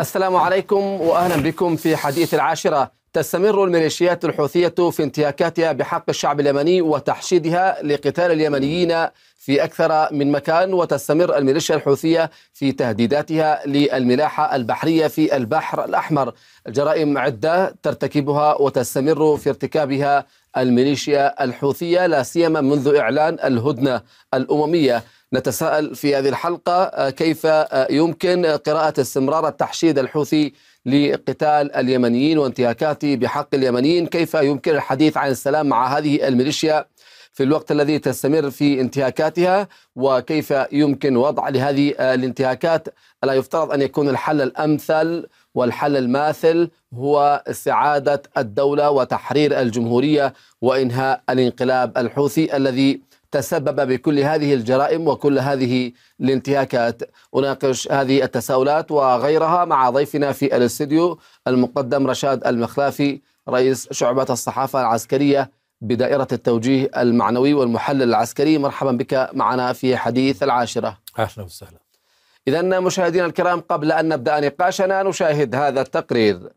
السلام عليكم واهلا بكم في حديث العاشره تستمر الميليشيات الحوثيه في انتهاكاتها بحق الشعب اليمني وتحشيدها لقتال اليمنيين في اكثر من مكان وتستمر الميليشيا الحوثيه في تهديداتها للملاحه البحريه في البحر الاحمر جرائم عده ترتكبها وتستمر في ارتكابها الميليشيا الحوثيه لا سيما منذ اعلان الهدنه الامميه نتساءل في هذه الحلقة آه، كيف آه، يمكن آه، قراءة استمرار التحشيد الحوثي لقتال اليمنيين وانتهاكاته بحق اليمنيين كيف يمكن الحديث عن السلام مع هذه الميليشيا في الوقت الذي تستمر في انتهاكاتها وكيف يمكن وضع لهذه الانتهاكات الا يفترض ان يكون الحل الامثل والحل الماثل هو استعاده الدوله وتحرير الجمهوريه وانهاء الانقلاب الحوثي الذي تسبب بكل هذه الجرائم وكل هذه الانتهاكات أناقش هذه التساؤلات وغيرها مع ضيفنا في الاستديو المقدم رشاد المخلافي رئيس شعبة الصحافة العسكرية بدائرة التوجيه المعنوي والمحلل العسكري مرحبا بك معنا في حديث العاشرة أهلا وسهلا إذا مشاهدينا الكرام قبل أن نبدأ نقاشنا نشاهد هذا التقرير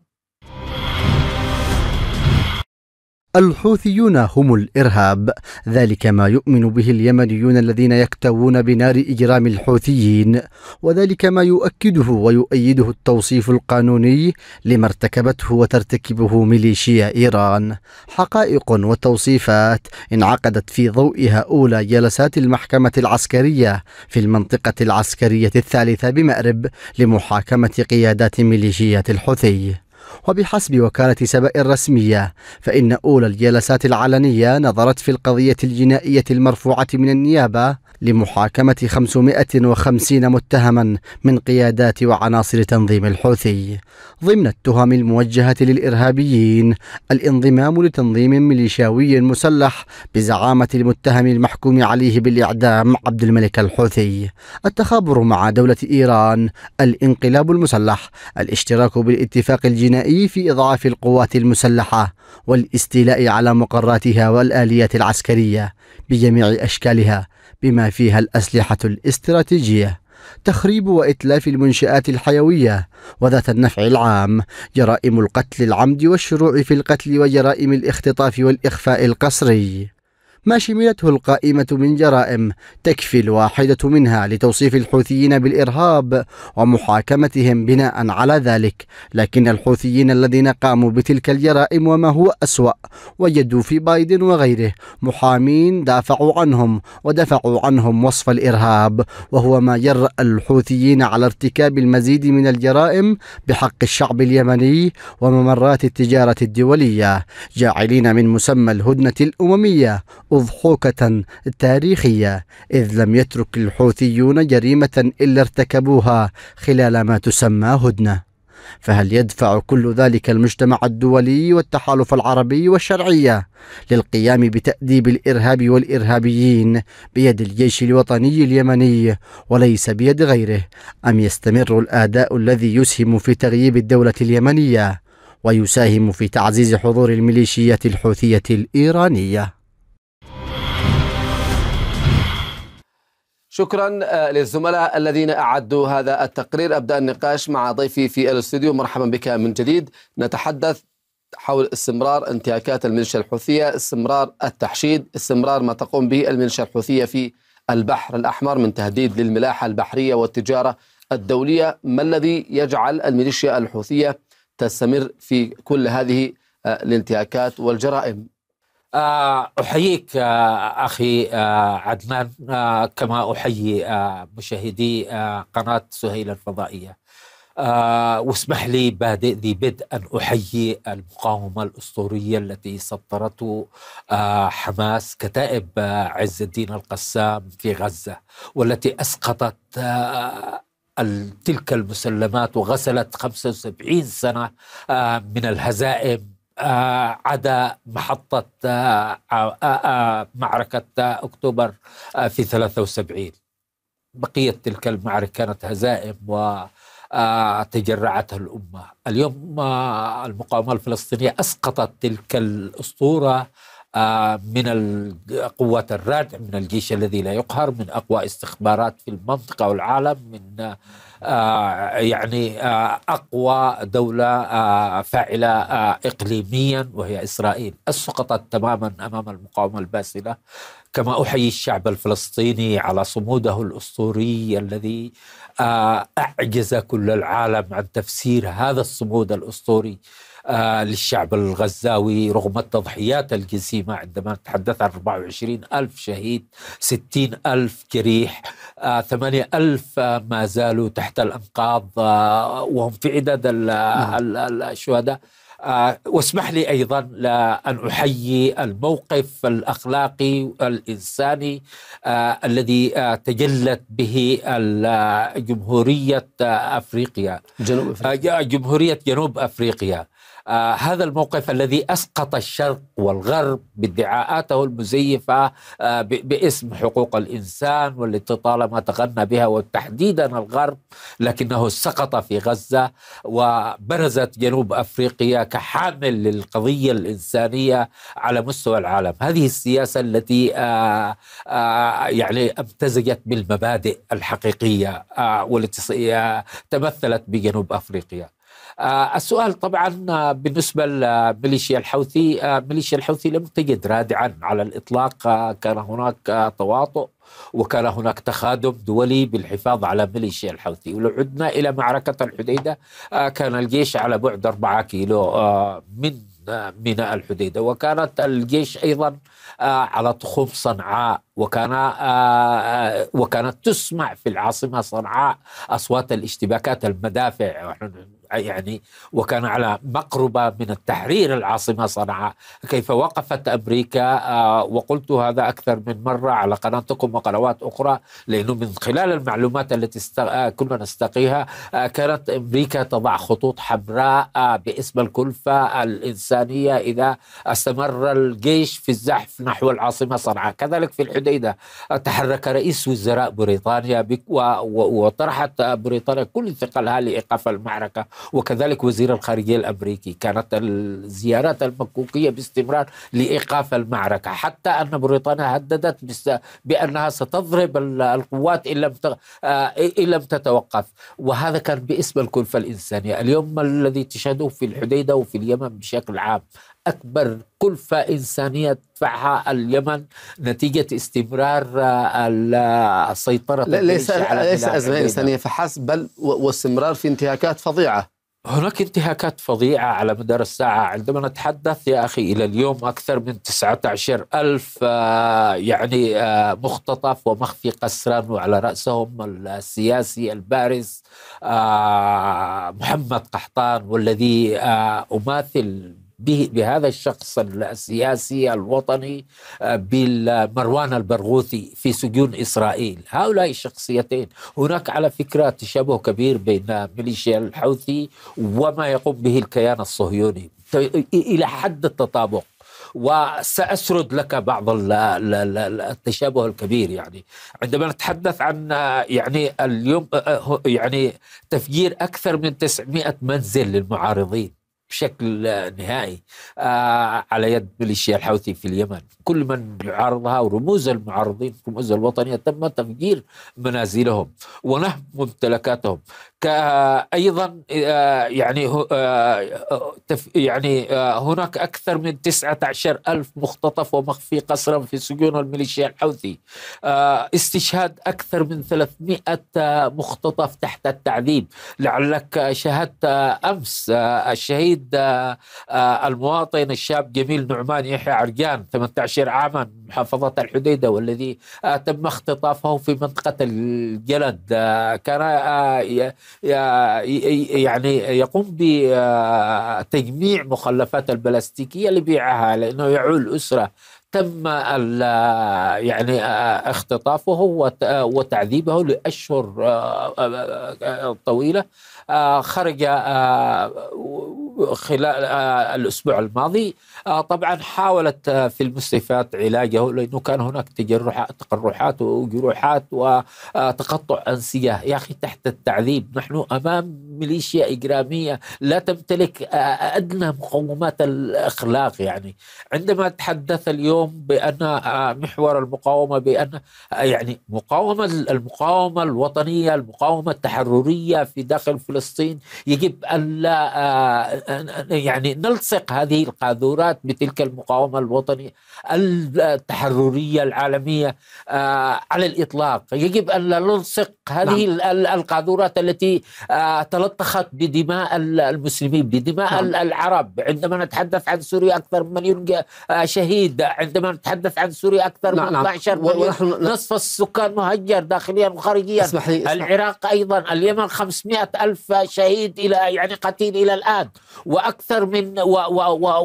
الحوثيون هم الإرهاب ذلك ما يؤمن به اليمنيون الذين يكتوون بنار إجرام الحوثيين وذلك ما يؤكده ويؤيده التوصيف القانوني لما ارتكبته وترتكبه ميليشيا إيران حقائق وتوصيفات انعقدت في ضوئها أولى جلسات المحكمة العسكرية في المنطقة العسكرية الثالثة بمأرب لمحاكمة قيادات ميليشيات الحوثي وبحسب وكالة سبأ الرسمية فإن أولى الجلسات العلنية نظرت في القضية الجنائية المرفوعة من النيابة لمحاكمة 550 متهما من قيادات وعناصر تنظيم الحوثي ضمن التهم الموجهة للإرهابيين الانضمام لتنظيم ميليشياوي مسلح بزعامة المتهم المحكوم عليه بالإعدام عبد الملك الحوثي التخابر مع دولة إيران الانقلاب المسلح الاشتراك بالاتفاق الجنائي الدولي في إضعاف القوات المسلحة والاستيلاء على مقراتها والآليات العسكرية بجميع أشكالها بما فيها الأسلحة الاستراتيجية تخريب وإتلاف المنشآت الحيوية وذات النفع العام جرائم القتل العمد والشروع في القتل وجرائم الاختطاف والإخفاء القسري ما شملته القائمة من جرائم تكفي الواحدة منها لتوصيف الحوثيين بالإرهاب ومحاكمتهم بناء على ذلك لكن الحوثيين الذين قاموا بتلك الجرائم وما هو أسوأ وجدوا في بايدن وغيره محامين دافعوا عنهم ودفعوا عنهم وصف الإرهاب وهو ما جرأ الحوثيين على ارتكاب المزيد من الجرائم بحق الشعب اليمني وممرات التجارة الدولية جاعلين من مسمى الهدنة الأممية أضحوكة تاريخية إذ لم يترك الحوثيون جريمة إلا ارتكبوها خلال ما تسمى هدنة فهل يدفع كل ذلك المجتمع الدولي والتحالف العربي والشرعية للقيام بتأديب الإرهاب والإرهابيين بيد الجيش الوطني اليمني وليس بيد غيره أم يستمر الأداء الذي يسهم في تغييب الدولة اليمنية ويساهم في تعزيز حضور الميليشيات الحوثية الإيرانية شكرا آه، للزملاء الذين أعدوا هذا التقرير أبدأ النقاش مع ضيفي في الاستوديو مرحبا بك من جديد نتحدث حول استمرار انتهاكات الميليشيا الحوثية استمرار التحشيد استمرار ما تقوم به الميليشيا الحوثية في البحر الأحمر من تهديد للملاحة البحرية والتجارة الدولية ما الذي يجعل الميليشيا الحوثية تستمر في كل هذه آه، الانتهاكات والجرائم آه، احييك آه، اخي آه، عدنان كما احيي مشاهدي قناه سهيل الفضائيه واسمح لي بادئ ذي بدء ان احيي المقاومه الاسطوريه التي سطرته حماس كتائب عز الدين القسام في غزه والتي اسقطت تلك المسلمات وغسلت 75 سنه من الهزائم آه، عدا محطة آه، آه، معركة أكتوبر في 73 بقية تلك المعركة كانت هزائم و تجرعتها الأمة اليوم المقاومة الفلسطينية أسقطت تلك الأسطورة آه، من قوات الردع من الجيش الذي لا يقهر من أقوى استخبارات في المنطقة والعالم من آه، يعني آه، أقوى دولة فاعلة إقليميا وهي إسرائيل أسقطت تماما أمام المقاومة الباسلة كما أحيي الشعب الفلسطيني على صموده الأسطوري الذي أعجز كل العالم عن تفسير هذا الصمود الأسطوري آه، للشعب الغزاوي رغم التضحيات الجسيمة عندما نتحدث عن 24 ألف شهيد 60 ألف جريح 8 آه، ألف آه، ما زالوا تحت الأنقاض وهم في عدد الشهداء نعم. واسمح لي ايضا ان احيي الموقف الاخلاقي الانساني الذي تجلت به جمهوريه افريقيا جنوب افريقيا جمهوريه جنوب افريقيا آه، هذا الموقف الذي اسقط الشرق والغرب بادعاءاته المزيفه آه، باسم حقوق الانسان والتي طالما تغنى بها وتحديدا الغرب لكنه سقط في غزه وبرزت جنوب افريقيا كحامل للقضيه الانسانيه على مستوى العالم، هذه السياسه التي آه، يعني امتزجت بالمبادئ الحقيقيه والتي تمثلت بجنوب افريقيا. آه، السؤال طبعا آه، بالنسبه لميليشيا آه، الحوثي ميليشيا الحوثي لم تجد رادعا على الاطلاق كان هناك تواطؤ وكان هناك تخادم دولي بالحفاظ على ميليشيا الحوثي ولو عدنا إلى معركة الحديدة كان الجيش على بعد 4 كيلو من ميناء الحديدة وكانت الجيش أيضا على تخوم صنعاء وكان وكانت تسمع في العاصمة صنعاء أصوات الاشتباكات المدافع يعني وكان على مقربة من التحرير العاصمة صنعاء كيف وقفت أمريكا آه، وقلت هذا أكثر من مرة على قناتكم وقنوات أخرى لأنه من خلال المعلومات التي آه، كنا نستقيها آه، كانت أمريكا تضع خطوط حمراء باسم الكلفة الإنسانية إذا استمر الجيش في الزحف نحو العاصمة صنعاء كذلك في الحديدة تحرك رئيس وزراء بريطانيا وطرحت بريطانيا كل ثقلها لإيقاف المعركة وكذلك وزير الخارجية الأمريكي كانت الزيارات المكوكية باستمرار لإيقاف المعركة حتى أن بريطانيا هددت بأنها ستضرب القوات إن لم آه، إن لم تتوقف وهذا كان باسم الكلفة الإنسانية اليوم الذي تشهده في الحديدة وفي اليمن بشكل عام أكبر كلفة إنسانية تدفعها اليمن نتيجة استمرار آه، السيطرة آه، ليس ليس أزمة إنسانية فحسب بل واستمرار في انتهاكات فظيعة هناك انتهاكات فظيعة على مدار الساعة عندما نتحدث يا أخي إلى اليوم أكثر من 19 ألف آه، يعني مختطف ومخفي قسرا وعلى رأسهم السياسي البارز محمد قحطان والذي أماثل بهذا الشخص السياسي الوطني آه، بالمروان البرغوثي في سجون اسرائيل، هؤلاء الشخصيتين، هناك على فكره تشابه كبير بين ميليشيا الحوثي وما يقوم به الكيان الصهيوني الى حد التطابق. وسأسرد لك بعض التشابه الكبير يعني عندما نتحدث عن آه، يعني اليوم آه، يعني تفجير أكثر من 900 منزل للمعارضين بشكل نهائي آه، على يد ميليشيا الحوثي في اليمن كل من يعارضها ورموز المعارضين في الوطنية تم تفجير منازلهم ونهب ممتلكاتهم أيضا آه، يعني آه، يعني آه، هناك أكثر من 19 ألف مختطف ومخفي قسرا في سجون الميليشيا الحوثي استشهاد أكثر من 300 مختطف تحت التعذيب لعلك شاهدت أمس الشهيد المواطن الشاب جميل نعمان يحيى عرجان 18 مبشر عاما محافظة الحديدة والذي آه، تم اختطافه في منطقة الجلد آه، كان آه، يعني يقوم بتجميع مخلفات البلاستيكية لبيعها لأنه يعول أسرة تم يعني اختطافه وتعذيبه لاشهر طويله آه، خرج آه، خلال آه، الاسبوع الماضي طبعا حاولت في المستشفيات علاجه لانه كان هناك تجرحات تقرحات وجروحات وتقطع انسجه يا اخي تحت التعذيب نحن امام ميليشيا اجراميه لا تمتلك ادنى مقومات الاخلاق يعني عندما تحدث اليوم بان محور المقاومه بان يعني مقاومه المقاومه الوطنيه المقاومه التحرريه في داخل فلسطين فلسطين يجب أن لا آه، آه، يعني نلصق هذه القاذورات بتلك المقاومة الوطنية التحررية العالمية آه، على الإطلاق يجب أن لا نلصق هذه نعم. القاذورات التي تلطخت بدماء المسلمين بدماء نعم. العرب عندما نتحدث عن سوريا أكثر من مليون شهيد عندما نتحدث عن سوريا أكثر نعم، من نعم. 12 مليون نعم. نصف السكان مهجر داخليا وخارجيا اسمح لي اسمح. العراق أيضا اليمن 500 ألف توفى شهيد إلى يعني قتيل إلى الآن وأكثر من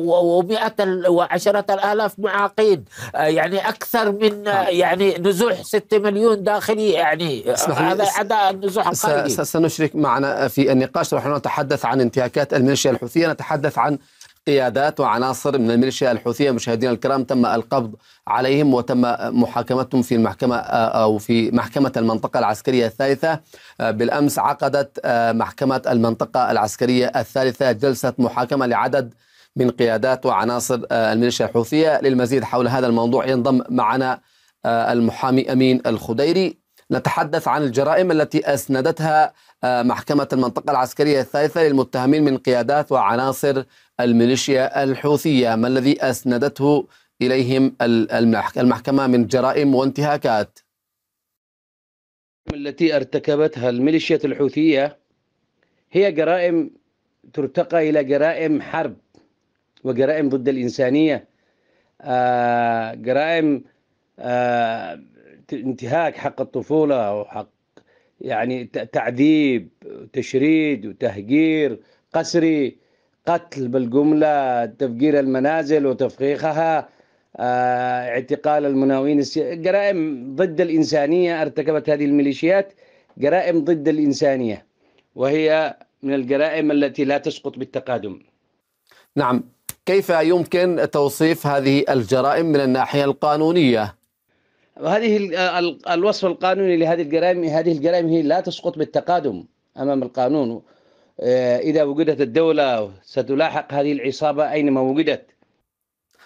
ومئة وعشرة الآلاف معاقين آه، يعني أكثر من آه، نعم. يعني نزوح 6 مليون داخلي يعني آه، هذا عدا النزوح الخارجي سنشرك معنا في النقاش رح نتحدث عن انتهاكات الميليشيا الحوثية نتحدث عن قيادات وعناصر من الميليشيا الحوثية مشاهدينا الكرام تم القبض عليهم وتم محاكمتهم في المحكمة آه، أو في محكمة المنطقة العسكرية الثالثة آه، بالأمس عقدت آه، محكمة المنطقة العسكرية الثالثة جلسة محاكمة لعدد من قيادات وعناصر الميليشيا الحوثية للمزيد حول هذا الموضوع ينضم معنا المحامي أمين الخديري نتحدث عن الجرائم التي أسندتها محكمة المنطقة العسكرية الثالثة للمتهمين من قيادات وعناصر الميليشيا الحوثية ما الذي أسندته إليهم المحكمة من جرائم وانتهاكات التي ارتكبتها الميليشيا الحوثية هي جرائم ترتقى إلى جرائم حرب وجرائم ضد الإنسانية آه جرائم آه انتهاك حق الطفولة وحق يعني تعذيب تشريد وتهجير قسري قتل بالجملة تفجير المنازل وتفخيخها آه، اعتقال المناوين السي... جرائم ضد الإنسانية ارتكبت هذه الميليشيات جرائم ضد الإنسانية وهي من الجرائم التي لا تسقط بالتقادم نعم كيف يمكن توصيف هذه الجرائم من الناحية القانونية؟ هذه الوصف القانوني لهذه الجرائم هذه الجرائم هي لا تسقط بالتقادم أمام القانون آه، إذا وجدت الدولة ستلاحق هذه العصابة أينما وجدت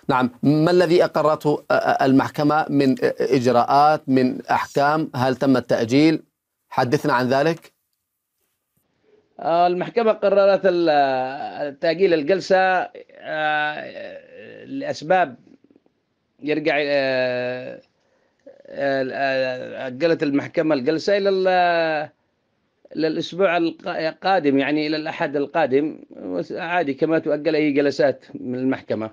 نعم ما الذي أقرته المحكمة من إجراءات من أحكام هل تم التأجيل حدثنا عن ذلك آه، المحكمة قررت تأجيل الجلسة آه، لأسباب يرجع أجلت المحكمة الجلسة إلى للأسبوع القادم يعني إلى الأحد القادم عادي كما تؤجل أي جلسات من المحكمة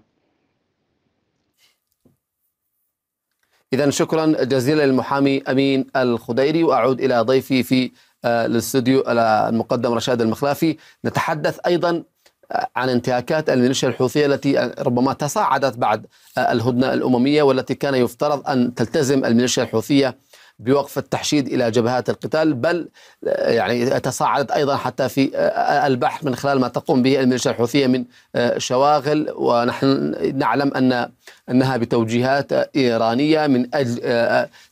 إذا شكرا جزيلا للمحامي أمين الخديري وأعود إلى ضيفي في آه، الاستوديو المقدم رشاد المخلافي نتحدث أيضا آه، عن انتهاكات الميليشيا الحوثية التي آه، ربما تصاعدت بعد الهدنة الأممية والتي كان يفترض أن تلتزم الميليشيا الحوثية بوقف التحشيد الى جبهات القتال بل آه، يعني تصاعدت ايضا حتى في آه، آه، البحر من خلال ما تقوم به الميليشيا الحوثيه من شواغل ونحن نعلم ان انها بتوجيهات ايرانيه من اجل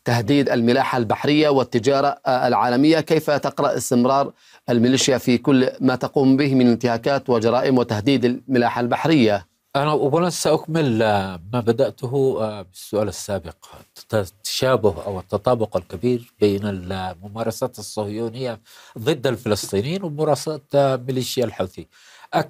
تهديد الملاحه البحريه والتجاره العالميه كيف تقرا استمرار الميليشيا في كل ما تقوم به من انتهاكات وجرائم وتهديد الملاحه البحريه أنا أولا سأكمل آه، ما بدأته آه، بالسؤال السابق التشابه أو التطابق الكبير بين الممارسات الصهيونية ضد الفلسطينيين وممارسات آه، ميليشيا الحوثي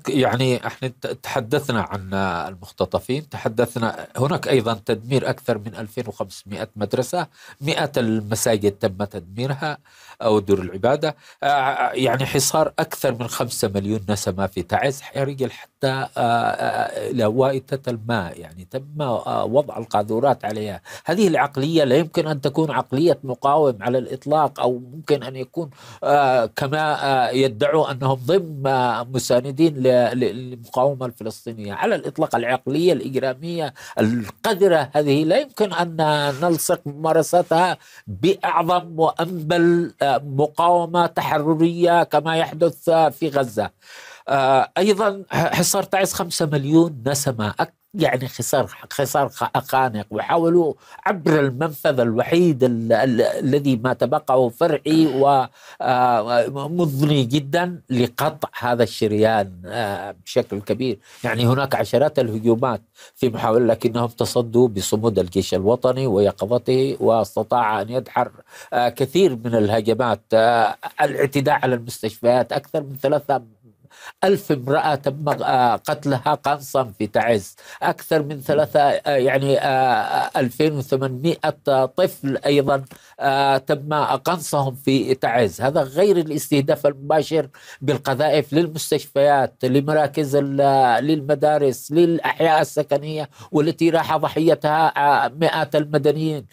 يعني احنا تحدثنا عن المختطفين تحدثنا هناك ايضا تدمير اكثر من 2500 مدرسه 100 المساجد تم تدميرها او دور العباده آه، يعني حصار اكثر من 5 مليون نسمه في تعز حريقل حتى آه، آه، الى الماء يعني تم وضع القاذورات عليها هذه العقليه لا يمكن ان تكون عقليه مقاوم على الاطلاق او ممكن ان يكون كما يدعوا انهم ضمن مساندين الدين للمقاومه الفلسطينيه على الاطلاق العقليه الاجراميه القذره هذه لا يمكن ان نلصق ممارستها باعظم وانبل آه، مقاومه تحرريه كما يحدث في غزه. آه، ايضا حصار تعز 5 مليون نسمه يعني خسار خسار خانق وحاولوا عبر المنفذ الوحيد الذي ما تبقى فرعي ومضني آه، جدا لقطع هذا الشريان آه، بشكل كبير يعني هناك عشرات الهجومات في محاولة لكنهم تصدوا بصمود الجيش الوطني ويقظته واستطاع أن يدحر كثير من الهجمات الاعتداء على المستشفيات أكثر من ثلاثة ألف امرأة تم آه، قتلها قنصا في تعز أكثر من ثلاثة آه، يعني 2800 آه، طفل أيضا تم قنصهم في تعز هذا غير الاستهداف المباشر بالقذائف للمستشفيات لمراكز للمدارس للأحياء السكنية والتي راح ضحيتها مئات المدنيين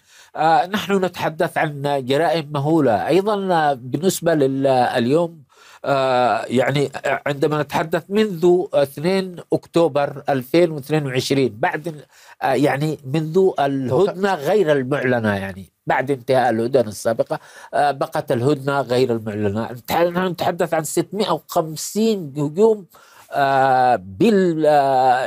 نحن نتحدث عن جرائم مهولة أيضا بالنسبة لليوم آه، يعني آه، عندما نتحدث منذ 2 اكتوبر 2022 بعد آه، يعني منذ الهدنه غير المعلنه يعني بعد انتهاء الهدنه السابقه بقت الهدنه غير المعلنه نحن نتحدث عن 650 هجوم بال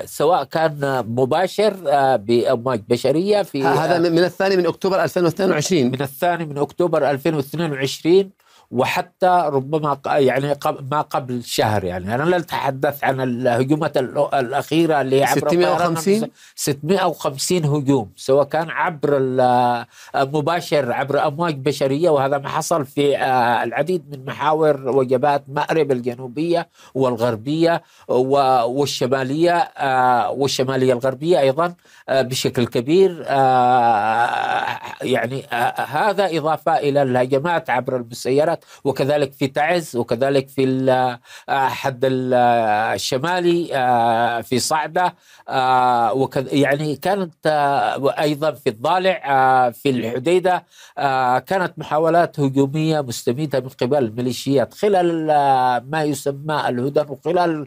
سواء كان مباشر بامواج بشريه في هذا من الثاني من اكتوبر 2022 من الثاني من اكتوبر 2022 وحتى ربما يعني ما قبل شهر يعني انا لا اتحدث عن الهجومات الاخيره اللي عبر 650 650 هجوم سواء كان عبر مباشر عبر امواج بشريه وهذا ما حصل في آه، العديد من محاور وجبات مأرب الجنوبيه والغربيه والشماليه آه، والشماليه الغربيه ايضا آه، بشكل كبير يعني هذا اضافه الى الهجمات عبر المسيرات وكذلك في تعز وكذلك في الحد آه، آه، الشمالي آه، في صعدة يعني كانت أيضا في الضالع في الحديدة كانت محاولات هجومية مستميتة من قبل الميليشيات خلال ما يسمى الهدن وخلال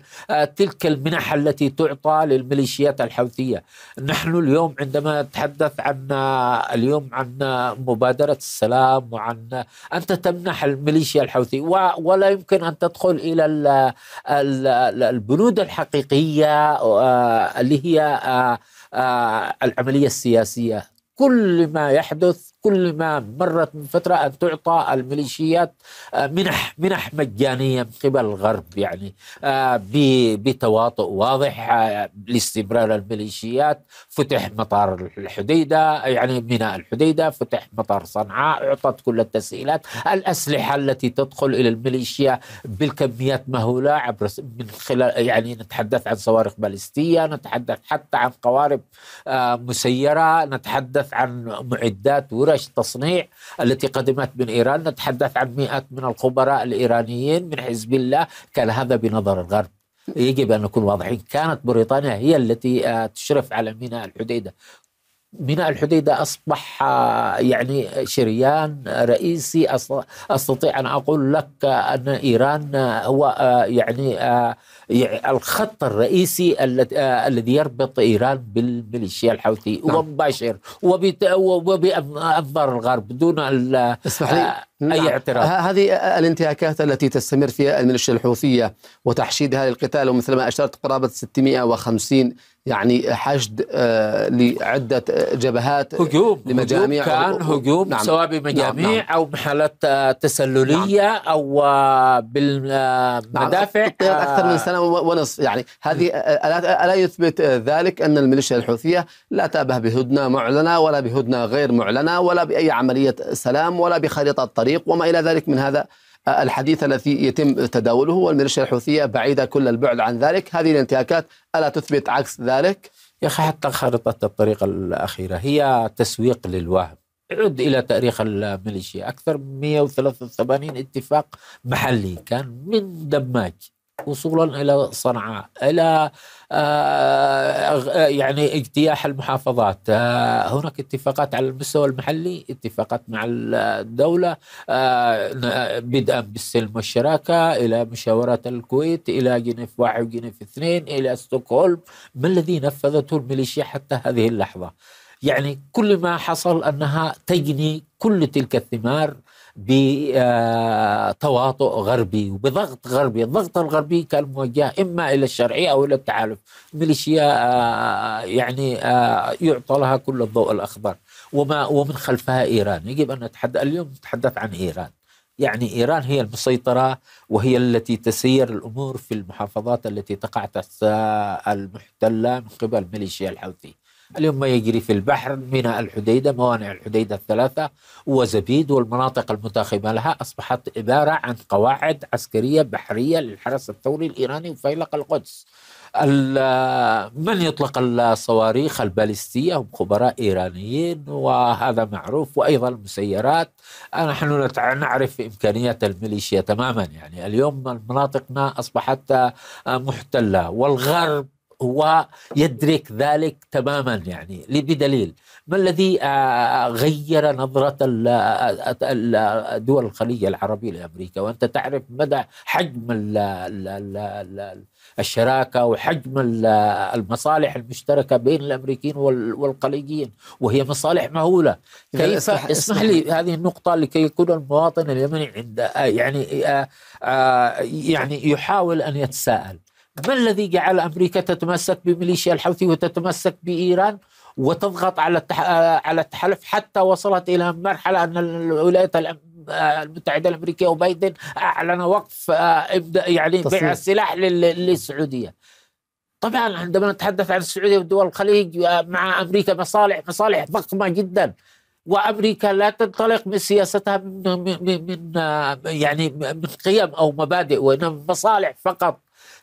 تلك المنح التي تعطى للميليشيات الحوثية نحن اليوم عندما نتحدث عن اليوم عن مبادرة السلام وعن أنت تمنح الميليشيا الحوثي ولا يمكن أن تدخل إلى البنود الحقيقية آه، اللي هي آه، آه، العملية السياسية كل ما يحدث كل ما مرت من فترة أن تعطى الميليشيات آه، منح منح مجانية من قبل الغرب يعني آه، بتواطؤ واضح آه، لاستمرار الميليشيات فتح مطار الحديدة يعني ميناء الحديدة فتح مطار صنعاء أعطت كل التسهيلات الأسلحة التي تدخل إلى الميليشيا بالكميات مهولة عبر من خلال يعني نتحدث عن صواريخ باليستية نتحدث حتى عن قوارب مسيرة نتحدث عن معدات ورش ونتائج التصنيع التي قدمت من إيران نتحدث عن مئات من الخبراء الإيرانيين من حزب الله كان هذا بنظر الغرب يجب أن نكون واضحين كانت بريطانيا هي التي آه، تشرف على ميناء الحديدة ميناء الحديدة أصبح آه، يعني شريان رئيسي أستطيع أن أقول لك أن إيران آه، هو يعني يعني الخط الرئيسي الذي آه، يربط ايران بالميليشيا الحوثي نعم. ومباشر وبانظار الغرب دون اسمح لي آه، اي نعم. اعتراض نعم. هذه الانتهاكات التي تستمر فيها الميليشيا الحوثيه وتحشيدها للقتال ومثل ما اشرت قرابه 650 يعني حشد آه، لعدة جبهات هجوم لمجاميع هجوم كان هجوم نعم سواء بمجاميع نعم نعم أو محلات تسللية نعم أو بالمدافع نعم. أكثر من سنة سنه ونص يعني هذه الا يثبت ذلك ان الميليشيا الحوثيه لا تابه بهدنه معلنه ولا بهدنه غير معلنه ولا باي عمليه سلام ولا بخريطه طريق وما الى ذلك من هذا الحديث الذي يتم تداوله والميليشيا الحوثيه بعيده كل البعد عن ذلك، هذه الانتهاكات الا تثبت عكس ذلك؟ يا اخي حتى خريطه الطريق الاخيره هي تسويق للوهم. عد الى تاريخ الميليشيا اكثر من 183 اتفاق محلي كان من دماج وصولا الى صنعاء الى آه، آه، يعني اجتياح المحافظات آه، هناك اتفاقات على المستوى المحلي اتفاقات مع الدولة بدءا بالسلم والشراكة إلى مشاورات الكويت إلى جنيف واحد وجنيف اثنين إلى ستوكهولم ما الذي نفذته الميليشيا حتى هذه اللحظة يعني كل ما حصل أنها تجني كل تلك الثمار بتواطؤ غربي وبضغط غربي الضغط الغربي كان موجه إما إلى الشرعية أو إلى التعالف ميليشيا آه، آه، يعني آه، يعطى لها كل الضوء الأخضر وما ومن خلفها إيران يجب أن نتحدث اليوم نتحدث عن إيران يعني إيران هي المسيطرة وهي التي تسير الأمور في المحافظات التي تقع تحت المحتلة من قبل ميليشيا الحوثي اليوم ما يجري في البحر ميناء الحديدة موانع الحديدة الثلاثة وزبيد والمناطق المتاخمة لها أصبحت عبارة عن قواعد عسكرية بحرية للحرس الثوري الإيراني وفيلق القدس من يطلق الصواريخ البالستية هم خبراء إيرانيين وهذا معروف وأيضا المسيرات نحن نعرف إمكانية الميليشيا تماما يعني اليوم مناطقنا أصبحت محتلة والغرب هو يدرك ذلك تماما يعني بدليل ما الذي آه، غير نظرة دول الخليج العربية لأمريكا وأنت تعرف مدى حجم الشراكة وحجم المصالح المشتركة بين الأمريكيين والخليجيين وهي مصالح مهولة كيف اسمح لي هذه النقطة لكي يكون المواطن اليمني عند آه، يعني آه، يعني يحاول أن يتساءل ما الذي جعل امريكا تتمسك بميليشيا الحوثي وتتمسك بايران وتضغط على آه، على التحالف حتى وصلت الى مرحله ان الولايات آه، المتحده الامريكيه وبايدن اعلن وقف آه، يعني بيع السلاح للسعوديه. طبعا عندما نتحدث عن السعوديه ودول الخليج مع امريكا مصالح مصالح ضخمه جدا وامريكا لا تنطلق من سياستها من, من, من يعني من قيم او مبادئ وانما مصالح فقط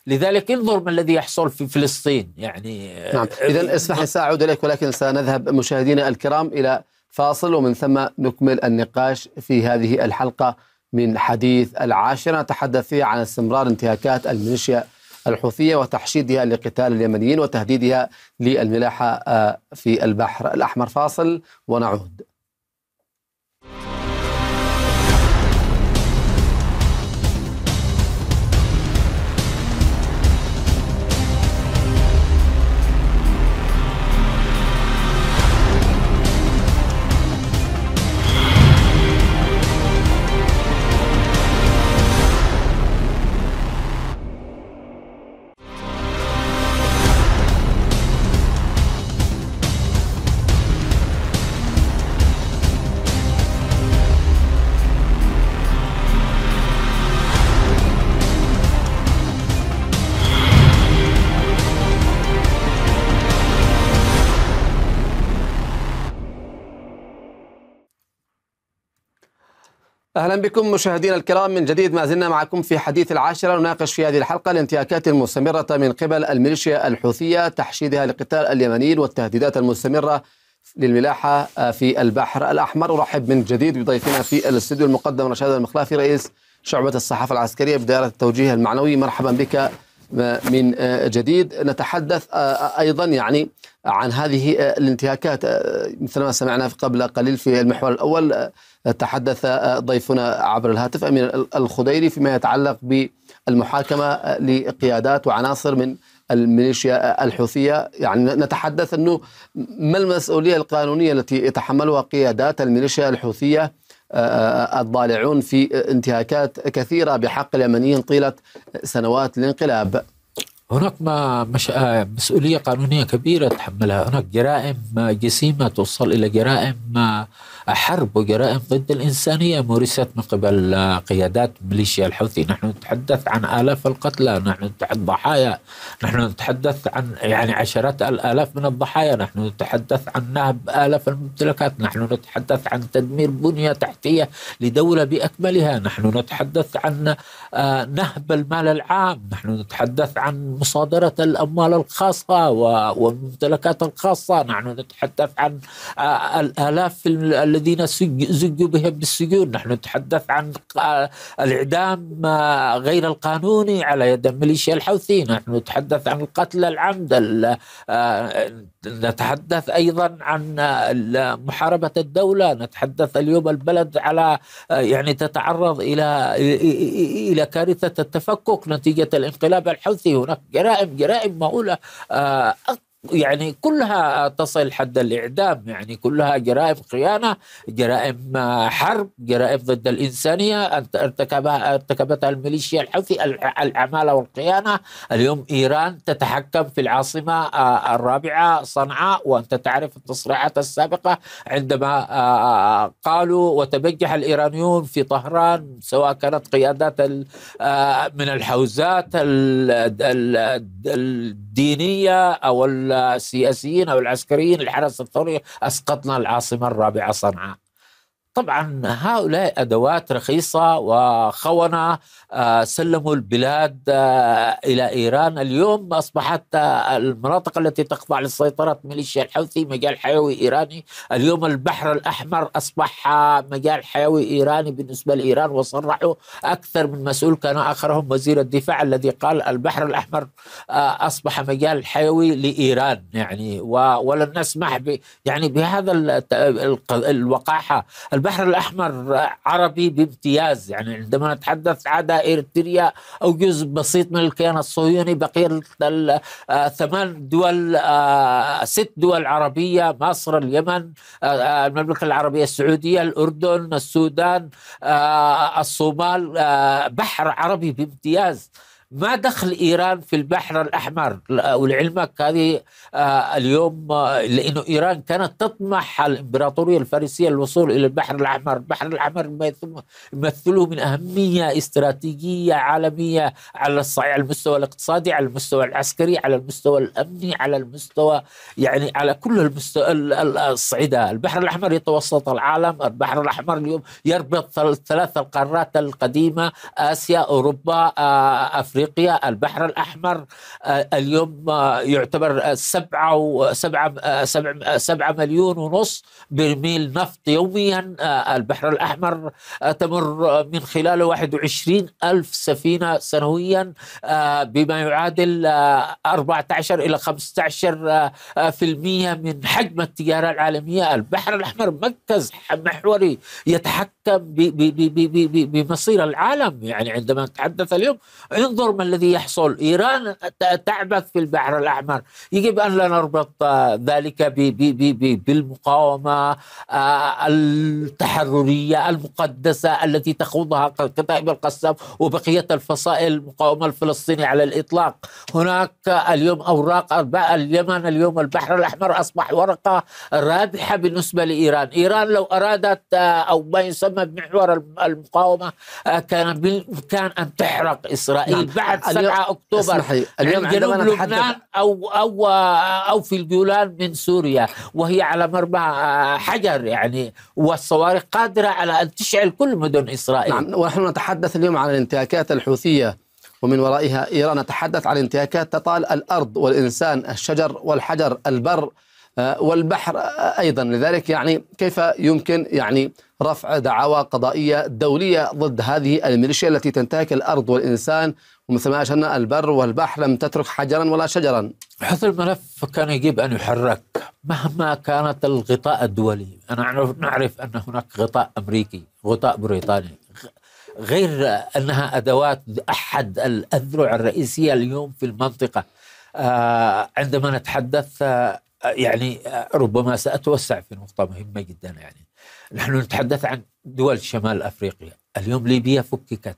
لذلك انظر ما الذي يحصل في فلسطين يعني نعم آه، اذا اسمح لي ساعود اليك ولكن سنذهب مشاهدينا الكرام الى فاصل ومن ثم نكمل النقاش في هذه الحلقه من حديث العاشره نتحدث فيها عن استمرار انتهاكات الميليشيا الحوثيه وتحشيدها لقتال اليمنيين وتهديدها للملاحه آه، في البحر الاحمر فاصل ونعود أهلا بكم مشاهدينا الكرام من جديد ما زلنا معكم في حديث العاشرة نناقش في هذه الحلقة الانتهاكات المستمرة من قبل الميليشيا الحوثية تحشيدها لقتال اليمنيين والتهديدات المستمرة للملاحة آه، في البحر الأحمر أرحب من جديد بضيفنا في الاستوديو المقدم رشاد المخلافي رئيس شعبة الصحافة العسكرية بدائرة التوجيه المعنوي مرحبا بك آه، من آه، جديد نتحدث أيضا يعني عن هذه الانتهاكات مثل ما سمعنا قبل قليل في المحور الأول تحدث ضيفنا عبر الهاتف امير الخديري فيما يتعلق بالمحاكمة لقيادات وعناصر من الميليشيا الحوثية يعني نتحدث أنه ما المسؤولية القانونية التي يتحملها قيادات الميليشيا الحوثية آه، آه، الضالعون في انتهاكات كثيرة بحق اليمنيين طيلة سنوات الانقلاب هناك ما مش آه، مسؤولية قانونية كبيرة تحملها هناك جرائم آه، جسيمة توصل إلى جرائم آه، حرب وجرائم ضد الإنسانية مورست من قبل قيادات ميليشيا الحوثي نحن نتحدث عن آلاف القتلى نحن نتحدث ضحايا نحن نتحدث عن يعني عشرات الآلاف من الضحايا نحن نتحدث عن نهب آلاف الممتلكات نحن نتحدث عن تدمير بنية تحتية لدولة بأكملها نحن نتحدث عن نهب المال العام نحن نتحدث عن مصادرة الأموال الخاصة والممتلكات الخاصة نحن نتحدث عن الآلاف الذين زجوا بهم بالسجون نحن نتحدث عن الإعدام غير القانوني على يد الميليشيا الحوثي نحن نتحدث عن القتل العمد آه، نتحدث أيضا عن محاربة الدولة نتحدث اليوم البلد على آه، يعني تتعرض إلى إلى كارثة التفكك نتيجة الانقلاب الحوثي هناك جرائم جرائم مهوله آه، يعني كلها تصل حد الإعدام يعني كلها جرائم خيانة جرائم حرب جرائم ضد الإنسانية ارتكبها ارتكبتها الميليشيا الحوثي العمالة والخيانة اليوم إيران تتحكم في العاصمة آه، الرابعة صنعاء وأنت تعرف التصريحات السابقة عندما آه، قالوا وتبجح الإيرانيون في طهران سواء كانت قيادات آه، من الحوزات الدينية أو السياسيين أو العسكريين الحرس الثوري أسقطنا العاصمة الرابعة صنعاء طبعا هؤلاء ادوات رخيصه وخونه آه، سلموا البلاد آه، الى ايران اليوم اصبحت آه، المناطق التي تخضع لسيطره ميليشيا الحوثي مجال حيوي ايراني اليوم البحر الاحمر اصبح مجال حيوي ايراني بالنسبه لايران وصرحوا اكثر من مسؤول كان اخرهم وزير الدفاع الذي قال البحر الاحمر اصبح مجال حيوي لايران يعني ولن نسمح يعني بهذا الوقاحه البحر الأحمر عربي بامتياز يعني عندما نتحدث عدا اريتريا أو جزء بسيط من الكيان الصهيوني بقية آه، ثمان دول آه، ست دول عربية مصر اليمن آه، المملكة العربية السعودية الأردن السودان الصومال بحر عربي بامتياز ما دخل ايران في البحر الاحمر ولعلمك هذه آه، اليوم آه، لانه ايران كانت تطمح الامبراطوريه الفارسيه الوصول الى البحر الاحمر، البحر الاحمر يمثله من اهميه استراتيجيه عالميه على الصعيد المستوى الاقتصادي، على المستوى العسكري، على المستوى الامني، على المستوى يعني على كل المستوى الصعيدة، البحر الاحمر يتوسط العالم، البحر الاحمر اليوم يربط ثلاث القارات القديمه اسيا، اوروبا، افريقيا افريقيا البحر الاحمر آه، اليوم آه، يعتبر آه، سبعة وسبعة سبعة مليون ونص برميل نفط يوميا البحر الاحمر تمر من خلاله 21 الف سفينه سنويا بما يعادل 14 الى 15% من حجم التجاره العالميه البحر الاحمر مركز محوري يتحكم بمصير العالم يعني عندما نتحدث اليوم انظر اليوم الذي يحصل إيران تعبث في البحر الأحمر يجب أن لا نربط ذلك بي بي بي بي بالمقاومة التحررية المقدسة التي تخوضها كتائب القسام وبقية الفصائل المقاومة الفلسطينية على الإطلاق هناك اليوم أوراق اليمن اليوم البحر الأحمر أصبح ورقة رابحة بالنسبة لإيران إيران لو أرادت أو ما يسمى بمحور المقاومة كان بالإمكان أن تحرق إسرائيل نعم. بعد 7 اكتوبر اسمحي. اليوم يعني جنوب لبنان او او او في الجولان من سوريا وهي على مرمى آه، حجر يعني والصواريخ قادره على ان تشعل كل مدن اسرائيل نعم ونحن نتحدث اليوم عن الانتهاكات الحوثيه ومن ورائها ايران نتحدث عن انتهاكات تطال الارض والانسان الشجر والحجر البر آه، والبحر آه، ايضا لذلك يعني كيف يمكن يعني رفع دعاوى قضائيه دوليه ضد هذه الميليشيا التي تنتهك الارض والانسان ومثل ما أشرنا البر والبحر لم تترك حجرا ولا شجرا حظ الملف كان يجب أن يحرك مهما كانت الغطاء الدولي أنا أعرف نعرف أن هناك غطاء أمريكي غطاء بريطاني غير أنها أدوات أحد الأذرع الرئيسية اليوم في المنطقة آه، عندما نتحدث آه، يعني آه، ربما سأتوسع في نقطة مهمة جدا يعني نحن نتحدث عن دول شمال أفريقيا اليوم ليبيا فككت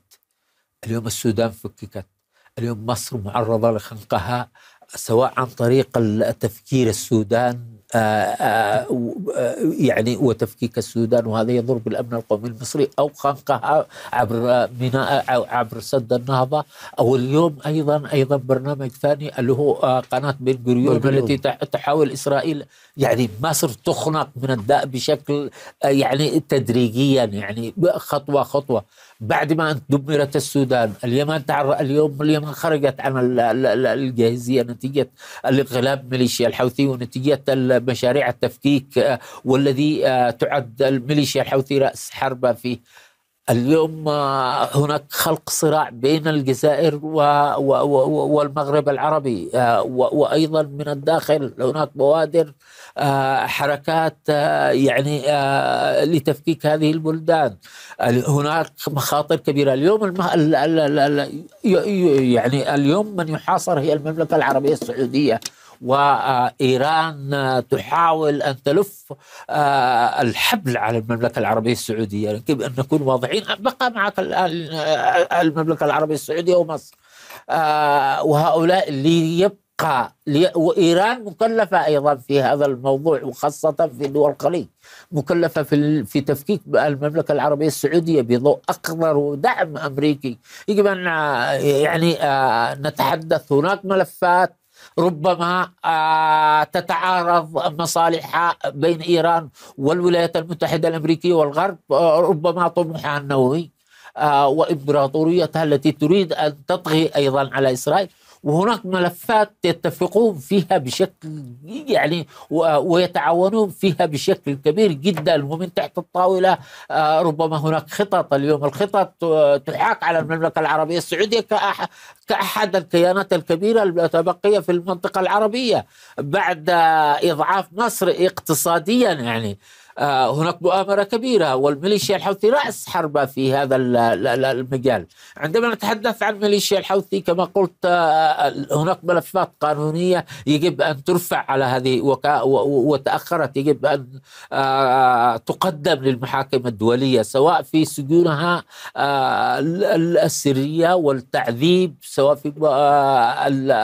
اليوم السودان فككت اليوم مصر معرضة لخنقها سواء عن طريق التفكير السودان آه، آه، آه، يعني وتفكيك السودان وهذا يضر بالامن القومي المصري او خنقها عبر ميناء أو عبر سد النهضه او اليوم ايضا ايضا برنامج ثاني اللي هو قناه بن قريون التي تحاول اسرائيل يعني مصر تخنق من الداء بشكل يعني تدريجيا يعني خطوه خطوه بعد ما أن دمرت السودان اليمن تعر... اليوم اليمن خرجت عن الجاهزية نتيجة الانقلاب ميليشيا الحوثي ونتيجة مشاريع التفكيك آه، والذي آه، تعد الميليشيا الحوثي رأس حربة فيه اليوم آه، هناك خلق صراع بين الجزائر والمغرب العربي وايضا من الداخل هناك بوادر آه، حركات آه، يعني آه، لتفكيك هذه البلدان هناك مخاطر كبيره اليوم المه... ال... ال... ال... يعني اليوم من يحاصر هي المملكه العربيه السعوديه وايران تحاول ان تلف الحبل على المملكه العربيه السعوديه يجب ان نكون واضحين بقى معك الان المملكه العربيه السعوديه ومصر وهؤلاء اللي يبقى حقها وإيران مكلفة أيضا في هذا الموضوع وخاصة في دول الخليج مكلفة في, في تفكيك المملكة العربية السعودية بضوء أخضر ودعم أمريكي يجب أن آه، يعني آه، نتحدث هناك ملفات ربما آه، تتعارض مصالحها بين إيران والولايات المتحدة الأمريكية والغرب ربما طموحها النووي وإمبراطوريتها التي تريد أن تطغي أيضا على إسرائيل وهناك ملفات يتفقون فيها بشكل يعني ويتعاونون فيها بشكل كبير جدا ومن تحت الطاوله آه، ربما هناك خطط اليوم الخطط تحاك على المملكه العربيه السعوديه كاحد الكيانات الكبيره المتبقيه في المنطقه العربيه بعد اضعاف مصر اقتصاديا يعني آه، هناك مؤامرة كبيرة والميليشيا الحوثي رأس حربة في هذا المجال عندما نتحدث عن ميليشيا الحوثي كما قلت آه، آه، هناك ملفات قانونية يجب أن ترفع على هذه وتأخرت يجب أن تقدم للمحاكم الدولية سواء في سجونها السرية والتعذيب سواء في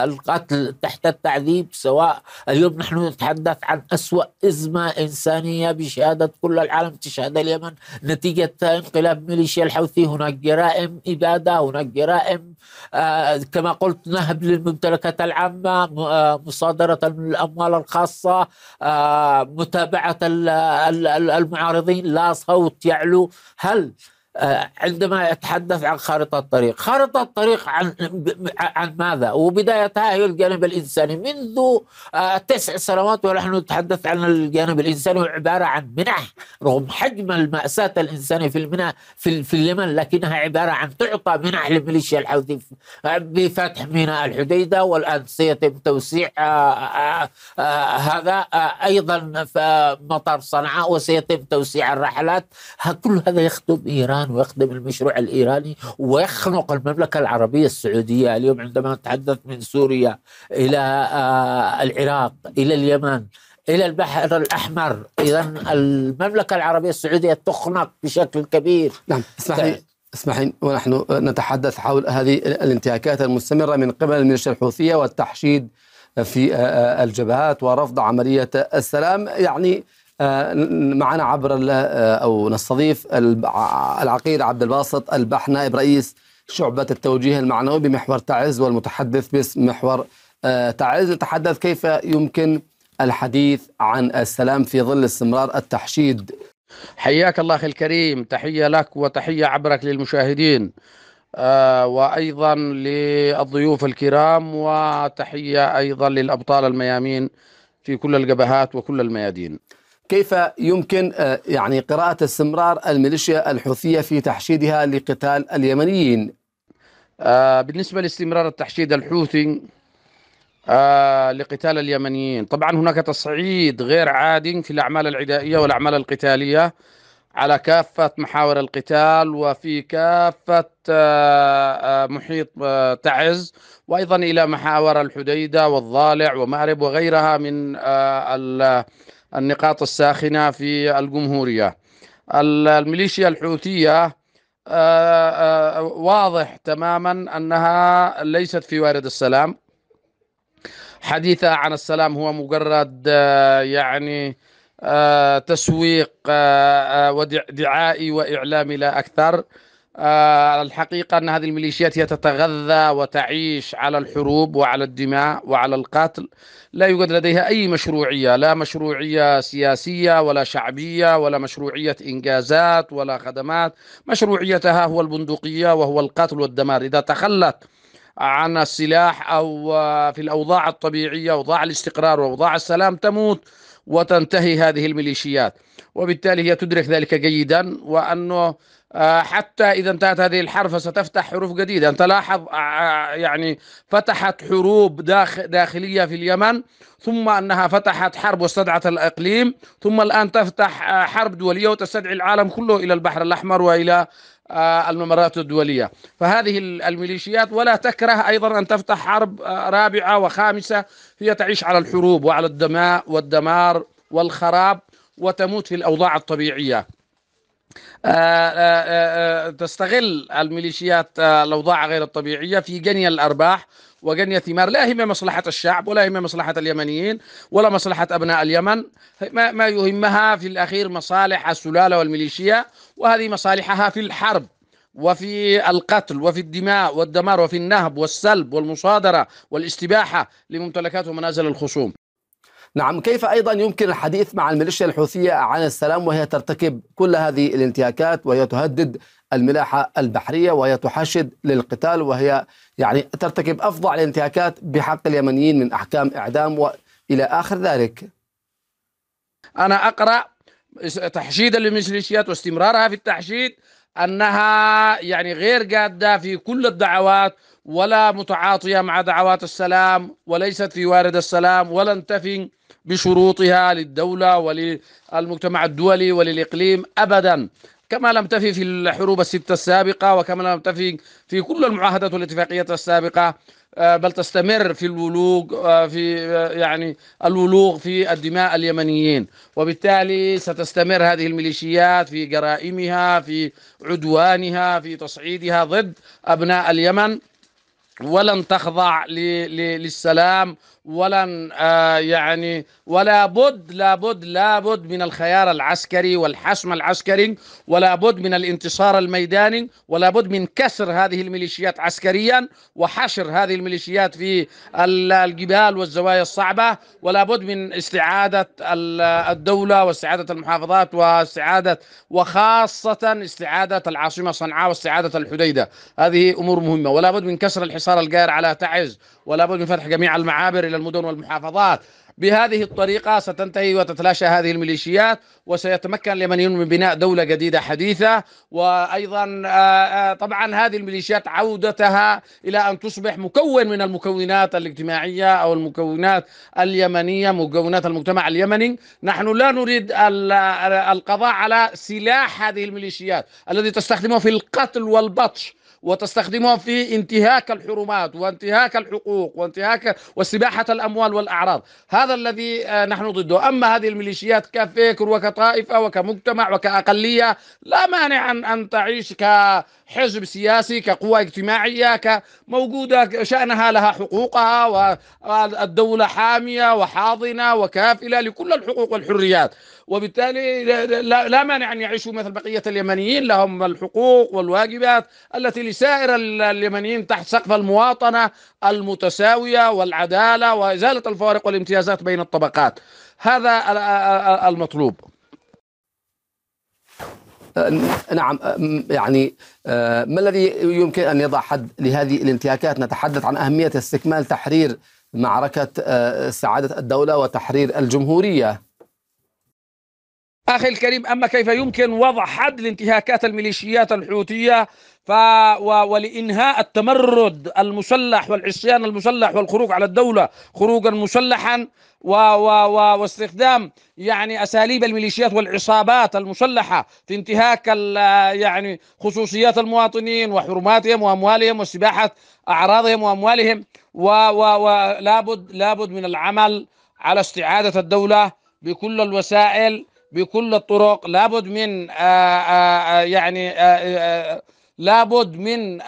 القتل تحت التعذيب سواء اليوم نحن نتحدث عن أسوأ أزمة إنسانية بشكل شهادة كل العالم تشهد اليمن نتيجة انقلاب ميليشيا الحوثي هناك جرائم إبادة هناك جرائم آه، كما قلت نهب للممتلكات العامة آه، مصادرة الأموال الخاصة آه، متابعة المعارضين لا صوت يعلو هل آه، عندما يتحدث عن خارطة الطريق خارطة الطريق عن, عن ماذا وبدايتها هي الجانب الإنساني منذ آه، تسع سنوات ونحن نتحدث عن الجانب الإنساني عبارة عن منح رغم حجم المأساة الإنسانية في المنح في, في اليمن لكنها عبارة عن تعطى منح للميليشيا الحوثي بفتح ميناء الحديدة والآن سيتم توسيع آه، هذا أيضا في مطار صنعاء وسيتم توسيع الرحلات كل هذا يخدم إيران الإيران ويخدم المشروع الإيراني ويخنق المملكة العربية السعودية اليوم عندما نتحدث من سوريا إلى آه، العراق إلى اليمن الى البحر الاحمر اذا المملكه العربيه السعوديه تخنق بشكل كبير نعم اسمح لي اسمح لي ونحن نتحدث حول هذه الانتهاكات المستمره من قبل الميليشيا الحوثيه والتحشيد في آه، آه، الجبهات ورفض عمليه السلام يعني آه، معنا عبر آه، او نستضيف العقيد عبد الباسط البح نائب رئيس شعبه التوجيه المعنوي بمحور تعز والمتحدث باسم محور آه، تعز نتحدث كيف يمكن الحديث عن السلام في ظل استمرار التحشيد حياك الله اخي الكريم تحيه لك وتحيه عبرك للمشاهدين وايضا للضيوف الكرام وتحيه ايضا للابطال الميامين في كل الجبهات وكل الميادين كيف يمكن آه، يعني قراءة استمرار الميليشيا الحوثية في تحشيدها لقتال اليمنيين آه، بالنسبة لاستمرار التحشيد الحوثي آه، لقتال اليمنيين طبعا هناك تصعيد غير عاد في الأعمال العدائية والأعمال القتالية على كافة محاور القتال وفي كافة محيط تعز وأيضا إلى محاور الحديدة والضالع ومأرب وغيرها من النقاط الساخنة في الجمهورية الميليشيا الحوثية آه، آه، واضح تماما أنها ليست في وارد السلام حديثها عن السلام هو مجرد آه، يعني تسويق ودعائي وإعلامي لا أكثر آه، الحقيقة أن هذه الميليشيات هي تتغذى وتعيش على الحروب وعلى الدماء وعلى القتل لا يوجد لديها أي مشروعية لا مشروعية سياسية ولا شعبية ولا مشروعية إنجازات ولا خدمات مشروعيتها هو البندقية وهو القتل والدمار إذا تخلت عن السلاح أو آه، في الأوضاع الطبيعية أوضاع الاستقرار وأوضاع السلام تموت وتنتهي هذه الميليشيات وبالتالي هي تدرك ذلك جيدا وأنه آه، حتى إذا انتهت هذه الحرفة ستفتح حروف جديدة أنت لاحظ آه، آه، يعني فتحت حروب داخلية في اليمن ثم أنها فتحت حرب واستدعت الإقليم ثم الآن تفتح حرب دولية وتستدعي العالم كله إلى البحر الأحمر وإلى الممرات الدولية فهذه الميليشيات ولا تكره أيضا أن تفتح حرب رابعة وخامسة هي تعيش على الحروب وعلى الدماء والدمار والخراب وتموت في الأوضاع الطبيعية آه، آه، آه، تستغل الميليشيات الاوضاع غير الطبيعيه في جني الارباح وجني الثمار لا يهم مصلحه الشعب ولا يهم مصلحه اليمنيين ولا مصلحه ابناء اليمن ما, ما يهمها في الاخير مصالح السلاله والميليشيا وهذه مصالحها في الحرب وفي القتل وفي الدماء والدمار وفي النهب والسلب والمصادره والاستباحه لممتلكات ومنازل الخصوم نعم كيف أيضا يمكن الحديث مع الميليشيا الحوثية عن السلام وهي ترتكب كل هذه الانتهاكات وهي تهدد الملاحة البحرية وهي تحشد للقتال وهي يعني ترتكب أفظع الانتهاكات بحق اليمنيين من أحكام إعدام وإلى آخر ذلك أنا أقرأ تحشيدا للميليشيات واستمرارها في التحشيد انها يعني غير جاده في كل الدعوات ولا متعاطيه مع دعوات السلام وليست في وارد السلام ولن تفن بشروطها للدولة وللمجتمع الدولي وللإقليم أبدا كما لم تفي في الحروب الستة السابقة وكما لم تفي في كل المعاهدات والاتفاقيات السابقة آه، بل تستمر في الولوغ آه، في آه، يعني الولوغ في الدماء اليمنيين وبالتالي ستستمر هذه الميليشيات في جرائمها في عدوانها في تصعيدها ضد أبناء اليمن ولن تخضع للسلام ولن آه، يعني ولا بد لا بد لا بد من الخيار العسكري والحسم العسكري ولا بد من الانتصار الميداني ولا بد من كسر هذه الميليشيات عسكريا وحشر هذه الميليشيات في الجبال والزوايا الصعبة ولا بد من استعادة الدولة واستعادة المحافظات واستعادة وخاصة استعادة العاصمة صنعاء واستعادة الحديدة هذه أمور مهمة ولا بد من كسر الحصار القائر على تعز ولا بد من فتح جميع المعابر إلى المدن والمحافظات بهذه الطريقة ستنتهي وتتلاشى هذه الميليشيات وسيتمكن لمن من بناء دولة جديدة حديثة وأيضا آه، آه، طبعا هذه الميليشيات عودتها إلى أن تصبح مكون من المكونات الاجتماعية أو المكونات اليمنية مكونات المجتمع اليمني نحن لا نريد آه، القضاء على سلاح هذه الميليشيات الذي تستخدمه في القتل والبطش وتستخدمها في انتهاك الحرمات وانتهاك الحقوق وانتهاك وسباحة الأموال والأعراض هذا الذي آه، نحن ضده أما هذه الميليشيات كفكر وكطائفة وكمجتمع وكأقلية لا مانع أن تعيش ك حزب سياسي كقوة اجتماعية كموجودة شأنها لها حقوقها والدولة حامية وحاضنة وكافلة لكل الحقوق والحريات وبالتالي لا مانع أن يعيشوا مثل بقية اليمنيين لهم الحقوق والواجبات التي لسائر اليمنيين تحت سقف المواطنة المتساوية والعدالة وإزالة الفوارق والامتيازات بين الطبقات هذا المطلوب أه، نعم أه، يعني أه، ما الذي يمكن أن يضع حد لهذه الانتهاكات نتحدث عن أهمية استكمال تحرير معركة سعادة الدولة وتحرير الجمهورية أخي الكريم أما كيف يمكن وضع حد لانتهاكات الميليشيات الحوثية ف... و... ولإنهاء التمرد المسلح والعصيان المسلح والخروج على الدولة خروجا مسلحا و... و... و... واستخدام يعني أساليب الميليشيات والعصابات المسلحة في انتهاك ال... يعني خصوصيات المواطنين وحرماتهم وأموالهم واستباحة أعراضهم وأموالهم و... و... و... لابد... لابد من العمل على استعادة الدولة بكل الوسائل بكل الطرق لابد من آه، آه، آه، يعني لابد من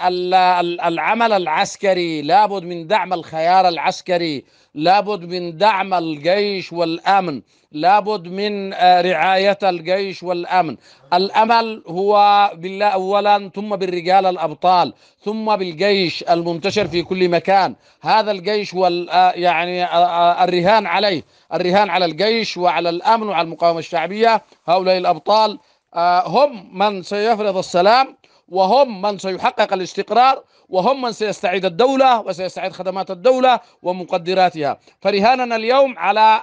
العمل العسكري لابد من دعم الخيار العسكري لابد من دعم الجيش والامن لابد من آه، رعاية الجيش والأمن الأمل هو بالله أولا ثم بالرجال الأبطال ثم بالجيش المنتشر في كل مكان هذا الجيش وال آه، يعني آه، الرهان عليه الرهان على الجيش وعلى الأمن وعلى المقاومة الشعبية هؤلاء الأبطال هم من سيفرض السلام وهم من سيحقق الاستقرار وهم من سيستعيد الدولة وسيستعيد خدمات الدولة ومقدراتها فرهاننا اليوم على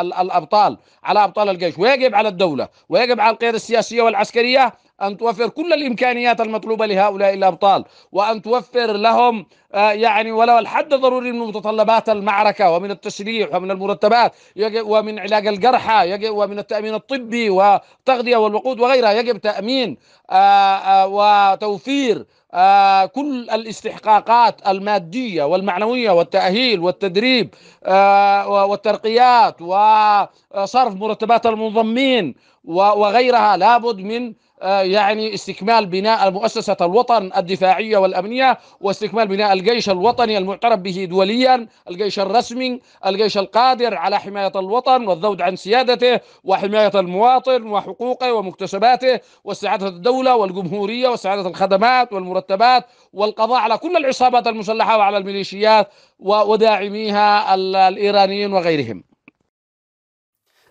الأبطال على أبطال الجيش ويجب على الدولة ويجب على القيادة السياسية والعسكرية أن توفر كل الإمكانيات المطلوبة لهؤلاء الأبطال وأن توفر لهم آه، يعني ولو الحد الضروري من متطلبات المعركة ومن التسليح ومن المرتبات ومن علاج الجرحى ومن التأمين الطبي والتغذية والوقود وغيرها يجب تأمين آه، آه، وتوفير آه كل الاستحقاقات الماديه والمعنويه والتاهيل والتدريب آه والترقيات وصرف مرتبات المنضمين وغيرها لابد من آه، يعني استكمال بناء مؤسسة الوطن الدفاعية والأمنية واستكمال بناء الجيش الوطني المعترف به دوليا الجيش الرسمي الجيش القادر على حماية الوطن والذود عن سيادته وحماية المواطن وحقوقه ومكتسباته واستعادة الدولة والجمهورية واستعادة الخدمات والمرتبات والقضاء على كل العصابات المسلحة وعلى الميليشيات وداعميها الإيرانيين وغيرهم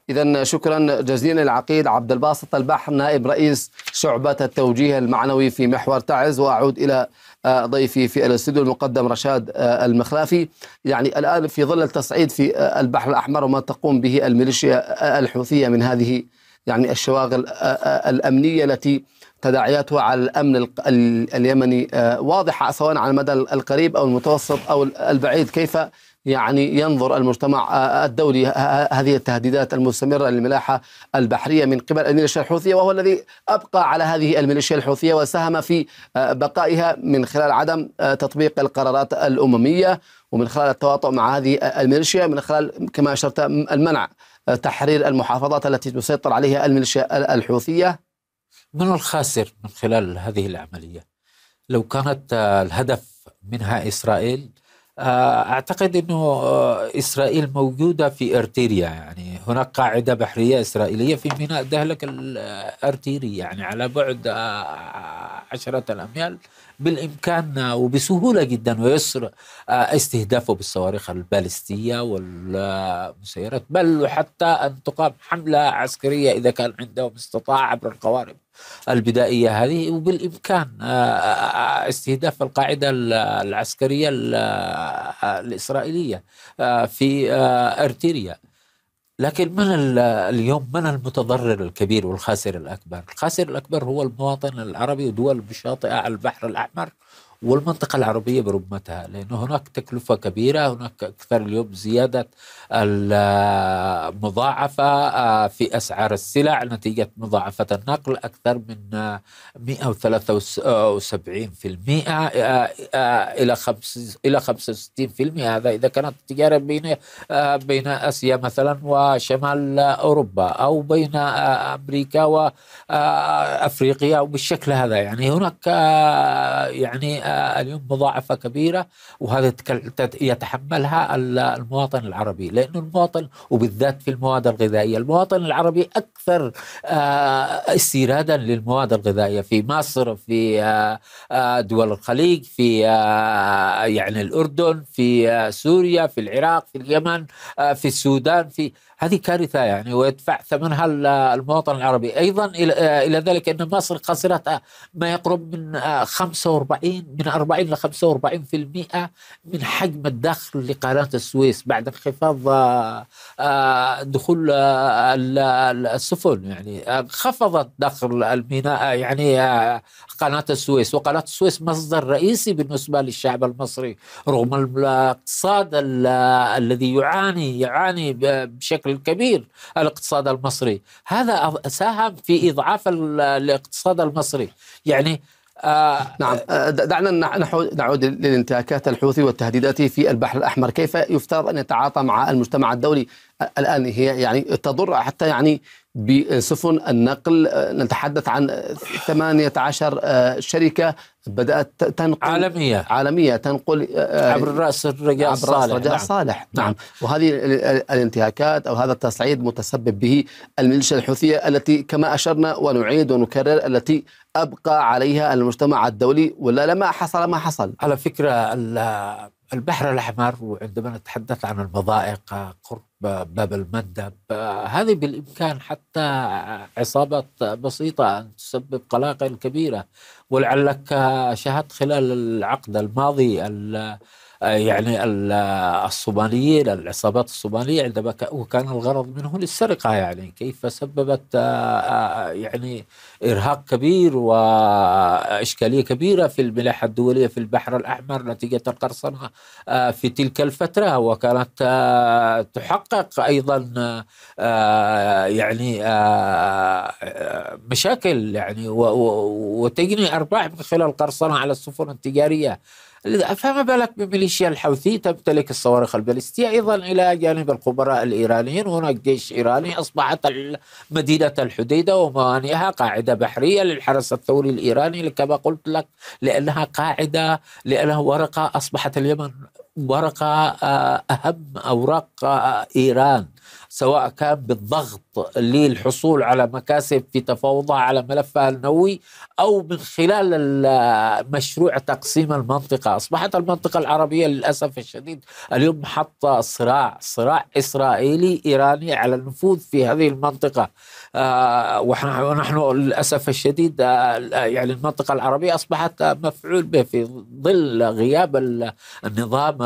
إذا شكرا جزيلا العقيد عبد الباسط البحر نائب رئيس شعبة التوجيه المعنوي في محور تعز وأعود إلى آه، ضيفي في الاستوديو المقدم رشاد آه، المخلافي يعني الآن في ظل التصعيد في آه، البحر الأحمر وما تقوم به الميليشيا الحوثية من هذه يعني الشواغل الأمنية التي تداعياتها على الأمن اليمني واضحة سواء على المدى القريب أو المتوسط أو البعيد كيف يعني ينظر المجتمع آه، آه، الدولي آه، هذه التهديدات المستمرة للملاحة البحرية من قبل الميليشيا الحوثية وهو الذي أبقى على هذه الميليشيا الحوثية وساهم في بقائها من خلال عدم تطبيق القرارات الأممية ومن خلال التواطؤ مع هذه الميليشيا من خلال كما أشرت المنع تحرير المحافظات التي تسيطر عليها الميليشيا الحوثية من الخاسر من خلال هذه العملية لو كانت الهدف منها إسرائيل آه، اعتقد انه آه، اسرائيل موجوده في ارتيريا يعني هناك قاعده بحريه اسرائيليه في ميناء دهلك الارتيري آه، يعني على بعد عشره الاميال بالامكان وبسهوله جدا ويسر آه، استهدافه بالصواريخ البالستيه والمسيرات بل وحتى ان تقام حمله عسكريه اذا كان عندهم استطاعه عبر القوارب البدائيه هذه وبالامكان آه، آه، استهداف القاعده العسكريه الاسرائيليه في ارتيريا لكن من اليوم من المتضرر الكبير والخاسر الأكبر الخاسر الأكبر هو المواطن العربي ودول بشاطئة على البحر الأحمر والمنطقة العربية برمتها لأن هناك تكلفة كبيرة هناك أكثر اليوم زيادة المضاعفة آه، في أسعار السلع نتيجة مضاعفة النقل أكثر من 173% آه، آه، إلى 65% هذا إذا كانت التجارة بين بين آسيا مثلا وشمال أوروبا أو بين أمريكا وأفريقيا وبالشكل هذا يعني هناك يعني اليوم مضاعفة كبيرة وهذا يتحملها المواطن العربي لأنه المواطن وبالذات في المواد الغذائية المواطن العربي أكثر آه، استيرادا للمواد الغذائية في مصر في آه، آه، دول الخليج في يعني الأردن في سوريا في العراق في اليمن في السودان في هذه كارثه يعني ويدفع ثمنها المواطن العربي ايضا آه، الى ذلك ان مصر خسرت آه، ما يقرب من 45 آه، من 40 ل 45% من حجم الدخل لقناه السويس بعد انخفاض دخول السفن يعني خفضت دخل الميناء يعني قناه السويس وقناه السويس مصدر رئيسي بالنسبه للشعب المصري رغم الاقتصاد الذي يعاني يعاني بشكل بشكل كبير الاقتصاد المصري هذا ساهم في إضعاف الاقتصاد المصري يعني آه نعم آه، آه، دعنا نعود للانتهاكات الحوثي والتهديدات في البحر الاحمر، كيف يفترض ان يتعاطى مع المجتمع الدولي آه، الان هي يعني تضر حتى يعني بسفن النقل آه، نتحدث عن 18 آه، شركة بدأت تنقل عالمية عالمية تنقل آه، عبر رأس الرجاء عبر الصالح رأس الرجاء نعم. الصالح نعم. نعم وهذه الانتهاكات أو هذا التصعيد متسبب به الميليشيا الحوثية التي كما أشرنا ونعيد ونكرر التي أبقى عليها المجتمع الدولي ولا لما حصل ما حصل على فكرة البحر الأحمر وعندما نتحدث عن المضائق قرب باب المندب هذه بالإمكان حتى عصابات بسيطة أن تسبب قلاقل كبيرة ولعلك شاهدت خلال العقد الماضي آه، يعني آه، الصوماليين العصابات الصومالية عندما وكان الغرض منه للسرقة يعني كيف سببت آه، يعني إرهاق كبير وإشكالية كبيرة في الملاحة الدولية في البحر الأحمر نتيجة القرصنة في تلك الفترة وكانت تحقق أيضا يعني مشاكل يعني وتجني أرباح من خلال القرصنة على السفن التجارية فما بالك بميليشيا الحوثي تمتلك الصواريخ البالستية أيضا إلى جانب الخبراء الإيرانيين هناك جيش إيراني أصبحت مدينة الحديدة وموانئها قاعدة بحرية للحرس الثوري الإيراني كما قلت لك لأنها قاعدة لأنها ورقة أصبحت اليمن ورقة آه، أهم أوراق آه، إيران سواء كان بالضغط للحصول على مكاسب في تفاوضها على ملفها النووي أو من خلال مشروع تقسيم المنطقة أصبحت المنطقة العربية للأسف الشديد اليوم محط صراع صراع إسرائيلي إيراني على النفوذ في هذه المنطقة آه، ونحن للاسف الشديد آه، يعني المنطقه العربيه اصبحت مفعول به في ظل غياب النظام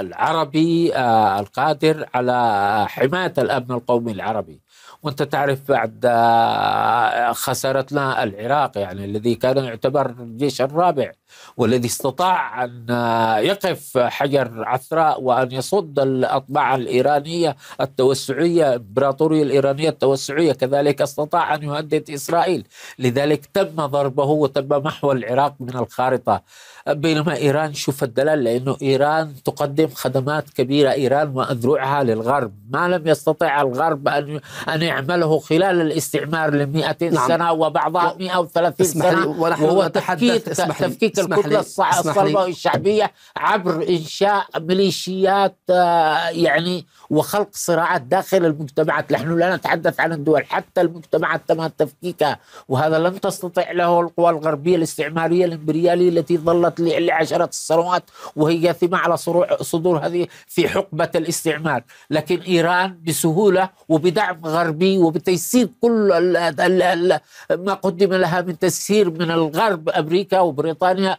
العربي آه، القادر على حمايه الامن القومي العربي وانت تعرف بعد آه، خسارتنا العراق يعني الذي كان يعتبر الجيش الرابع والذي استطاع ان آه، يقف حجر عثراء وان يصد الاطماع الايرانيه التوسعيه الامبراطوريه الايرانيه التوسعيه كذلك استطاع ان يهدد اسرائيل لذلك تم ضربه وتم محو العراق من الخارطه بينما إيران شوف الدلال لأنه إيران تقدم خدمات كبيرة إيران وأذرعها للغرب ما لم يستطع الغرب أن أن يعمله خلال الاستعمار ل نعم. سنة وبعضها 130 سنة ونحن وهو تفكيك, تفكيك الكتلة الصلبة الشعبية عبر إنشاء ميليشيات آه، يعني وخلق صراعات داخل المجتمعات نحن لا نتحدث عن الدول حتى المجتمعات تم تفكيكها وهذا لم تستطع له القوى الغربية الاستعمارية الإمبريالية التي ظلت لعشرة السنوات وهي ثم على صدور هذه في حقبة الاستعمار لكن إيران بسهولة وبدعم غربي وبتيسير كل ما قدم لها من تسيير من الغرب أمريكا وبريطانيا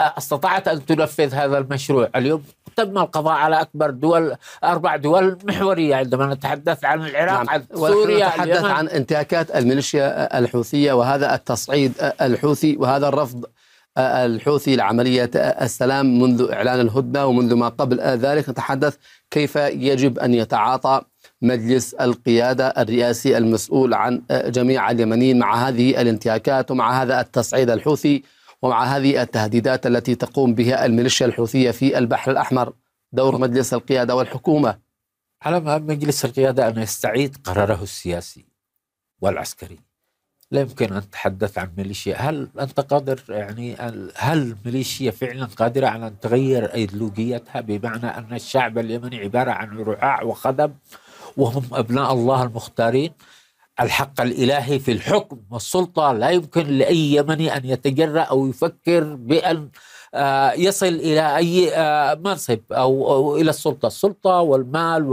استطاعت ان تنفذ هذا المشروع اليوم تم القضاء على أكبر دول أربع دول محورية عندما نتحدث عن العراق نعم. عن سوريا نتحدث عن انتهاكات الميليشيا الحوثية وهذا التصعيد الحوثي وهذا الرفض الحوثي لعملية السلام منذ إعلان الهدنة ومنذ ما قبل ذلك نتحدث كيف يجب أن يتعاطى مجلس القيادة الرئاسي المسؤول عن جميع اليمنيين مع هذه الانتهاكات ومع هذا التصعيد الحوثي ومع هذه التهديدات التي تقوم بها الميليشيا الحوثية في البحر الأحمر دور مجلس القيادة والحكومة على مجلس القيادة أن يستعيد قراره السياسي والعسكري لا يمكن أن تتحدث عن ميليشيا هل أنت قادر يعني هل الميليشيا فعلا قادرة على أن تغير أيديولوجيتها بمعنى أن الشعب اليمني عبارة عن رعاع وخدم وهم أبناء الله المختارين الحق الالهي في الحكم والسلطه لا يمكن لاي يمني ان يتجرا او يفكر بان آه، يصل الى اي آه، منصب او الى السلطه، السلطه والمال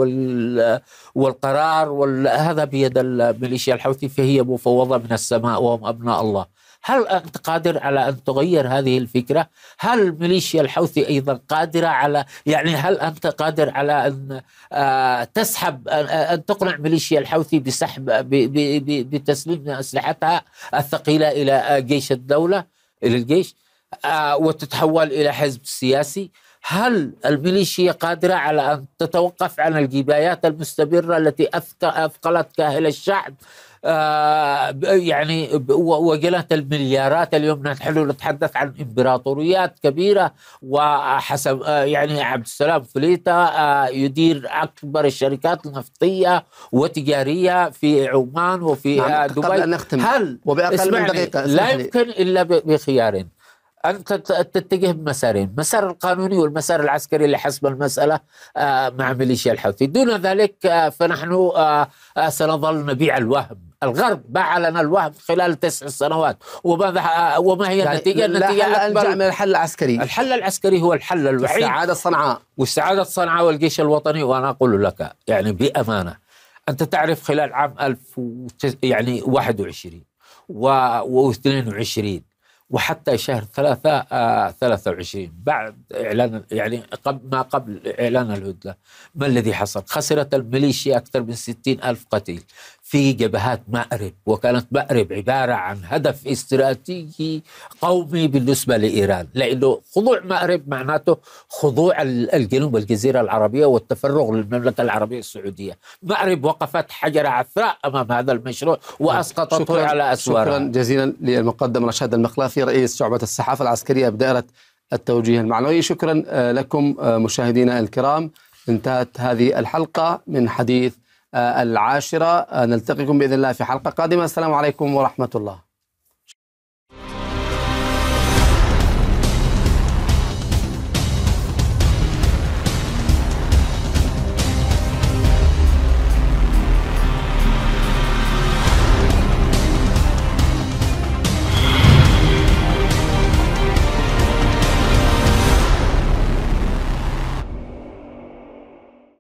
والقرار هذا بيد الميليشيا الحوثي فهي مفوضه من السماء وهم ابناء الله. هل أنت قادر على أن تغير هذه الفكرة هل ميليشيا الحوثي أيضا قادرة على يعني هل أنت قادر على أن آه، تسحب أن تقنع ميليشيا الحوثي بسحب بتسليم أسلحتها الثقيلة إلى آه، جيش الدولة إلى الجيش آه، وتتحول إلى حزب سياسي هل الميليشيا قادرة على أن تتوقف عن الجبايات المستمرة التي أثقلت كاهل الشعب آه، يعني وجلت المليارات اليوم نحن نتحدث عن امبراطوريات كبيره وحسب آه، يعني عبد السلام فليتا آه، يدير اكبر الشركات النفطيه وتجاريه في عمان وفي نعم، دبي قبل ان نختم هل وباقل من دقيقه لا يمكن الا بخيارين أنت تتجه بمسارين مسار القانوني والمسار العسكري لحسم المسألة آه، مع ميليشيا الحوثي دون ذلك آه، فنحن آه، سنظل نبيع الوهم الغرب باع لنا الوهم خلال تسع سنوات وماذا وما هي يعني النتيجه؟ النتيجه لا أكبر من الحل العسكري الحل العسكري هو الحل الوحيد استعاده صنعاء واستعاده صنعاء والجيش الوطني وانا اقول لك يعني بامانه انت تعرف خلال عام 1000 يعني 21 و 22 وحتى شهر 3 23 آه، بعد إعلان يعني ما قبل إعلان الهدنة ما الذي حصل؟ خسرت الميليشيا أكثر من 60 ألف قتيل في جبهات مأرب وكانت مأرب عبارة عن هدف استراتيجي قومي بالنسبة لإيران لأنه خضوع مأرب معناته خضوع الجنوب الجزيرة العربية والتفرغ للمملكة العربية السعودية مأرب وقفت حجر عثراء أمام هذا المشروع وأسقطته على أسوارها شكرا جزيلا للمقدم رشاد المخلافي رئيس شعبة الصحافة العسكرية بدائرة التوجيه المعنوي شكرا آه، لكم آه، مشاهدينا الكرام انتهت هذه الحلقة من حديث آه، العاشرة آه، نلتقيكم بإذن الله في حلقة قادمة السلام عليكم ورحمة الله